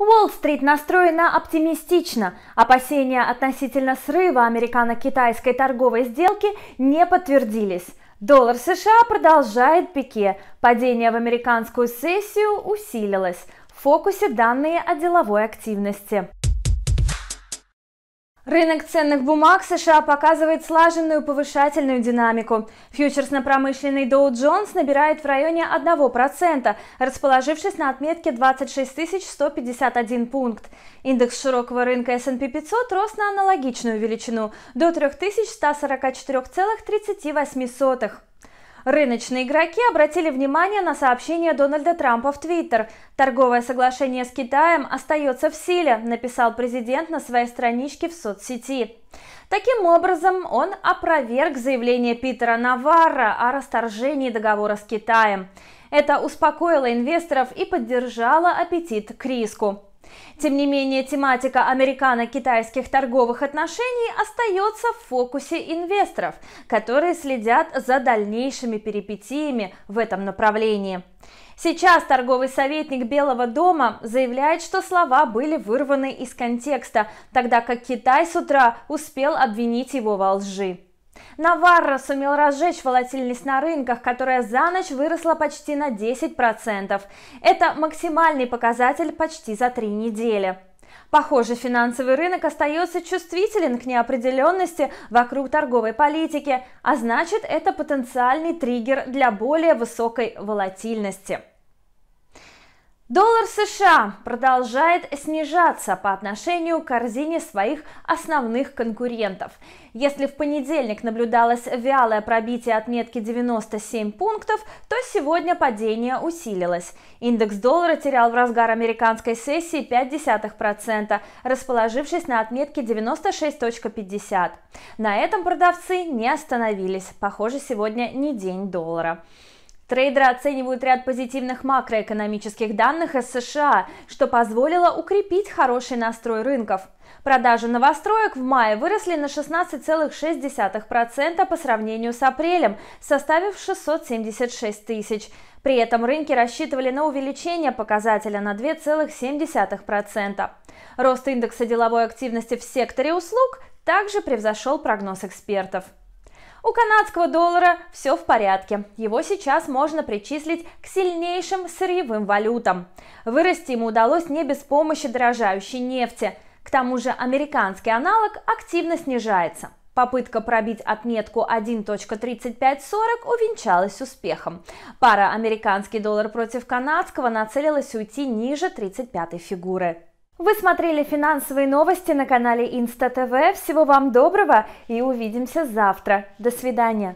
Уолл-стрит настроена оптимистично. Опасения относительно срыва американо-китайской торговой сделки не подтвердились. Доллар США продолжает пике. Падение в американскую сессию усилилось. В фокусе данные о деловой активности. Рынок ценных бумаг США показывает слаженную повышательную динамику. Фьючерс на промышленный Dow Jones набирает в районе 1%, расположившись на отметке 26 151 пункт. Индекс широкого рынка S&P 500 рос на аналогичную величину – до 3144,38. Рыночные игроки обратили внимание на сообщение Дональда Трампа в Твиттер. «Торговое соглашение с Китаем остается в силе», написал президент на своей страничке в соцсети. Таким образом, он опроверг заявление Питера Наварра о расторжении договора с Китаем. Это успокоило инвесторов и поддержало аппетит к риску. Тем не менее, тематика американо-китайских торговых отношений остается в фокусе инвесторов, которые следят за дальнейшими перипетиями в этом направлении. Сейчас торговый советник Белого дома заявляет, что слова были вырваны из контекста, тогда как Китай с утра успел обвинить его во лжи. Наварро сумел разжечь волатильность на рынках, которая за ночь выросла почти на 10%. Это максимальный показатель почти за три недели. Похоже, финансовый рынок остается чувствителен к неопределенности вокруг торговой политики, а значит это потенциальный триггер для более высокой волатильности. Доллар США продолжает снижаться по отношению к корзине своих основных конкурентов. Если в понедельник наблюдалось вялое пробитие отметки 97 пунктов, то сегодня падение усилилось. Индекс доллара терял в разгар американской сессии 0,5%, расположившись на отметке 96.50. На этом продавцы не остановились. Похоже, сегодня не день доллара. Трейдеры оценивают ряд позитивных макроэкономических данных из США, что позволило укрепить хороший настрой рынков. Продажи новостроек в мае выросли на 16,6% по сравнению с апрелем, составив 676 тысяч. При этом рынки рассчитывали на увеличение показателя на 2,7%. Рост индекса деловой активности в секторе услуг также превзошел прогноз экспертов. У канадского доллара все в порядке. Его сейчас можно причислить к сильнейшим сырьевым валютам. Вырасти ему удалось не без помощи дорожающей нефти. К тому же американский аналог активно снижается. Попытка пробить отметку 1.3540 увенчалась успехом. Пара американский доллар против канадского нацелилась уйти ниже 35 й фигуры. Вы смотрели финансовые новости на канале Инста ТВ. Всего вам доброго и увидимся завтра. До свидания.